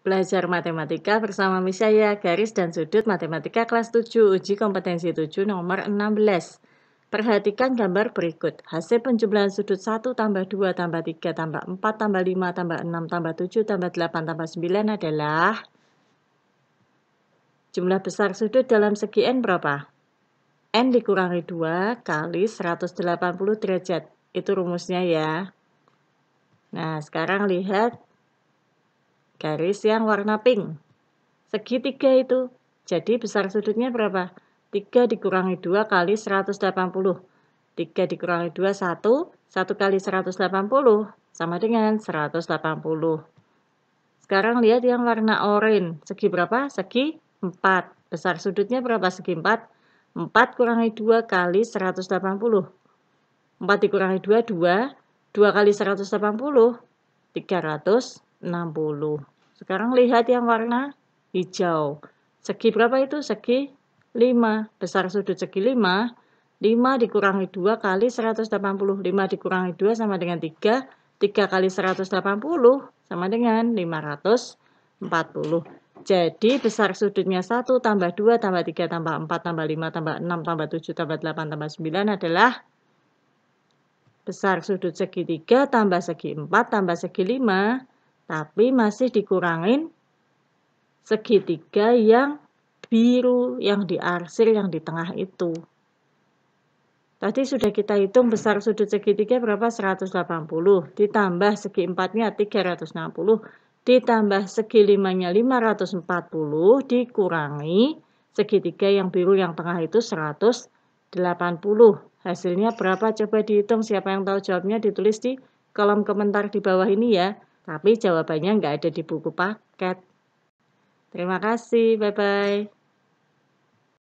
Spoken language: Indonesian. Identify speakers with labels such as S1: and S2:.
S1: Belajar matematika bersama Misaya garis dan sudut matematika kelas 7, uji kompetensi 7 nomor 16. Perhatikan gambar berikut. Hasil penjumlahan sudut 1 tambah 2 tambah 3 tambah 4 tambah 5 tambah 6 tambah 7 tambah 8 tambah 9 adalah jumlah besar sudut dalam segi N berapa? N dikurangi 2 kali 180 derajat. Itu rumusnya ya. Nah, sekarang lihat garis yang warna pink. Segitiga itu, jadi besar sudutnya berapa? 3 dikurangi 2 kali 180. 3 dikurangi 2, 1. 1 kali 180 sama dengan 180. Sekarang lihat yang warna oranye. Segi berapa? Segi 4. Besar sudutnya berapa? Segi 4. 4 kurangi 2 kali 180. 4 dikurangi 2, 2. 2 kali 180, 360. Sekarang lihat yang warna hijau. Segi berapa itu? Segi 5. Besar sudut segi 5. 5 dikurangi 2 kali 180. 5 dikurangi 2 sama dengan 3. 3 kali 180 sama dengan 540. Jadi besar sudutnya 1 tambah 2 tambah 3 tambah 4 tambah 5 tambah 6 tambah 7 tambah 8 tambah 9 adalah besar sudut segi 3 tambah segi 4 tambah segi 5 tapi masih dikurangin segitiga yang biru yang diarsir yang di tengah itu. Tadi sudah kita hitung besar sudut segitiga berapa? 180. Ditambah segi 4 360. Ditambah segi 5 540. Dikurangi segitiga yang biru yang tengah itu 180. Hasilnya berapa? Coba dihitung. Siapa yang tahu jawabnya ditulis di kolom komentar di bawah ini ya. Tapi jawabannya nggak ada di buku paket. Terima kasih, bye-bye.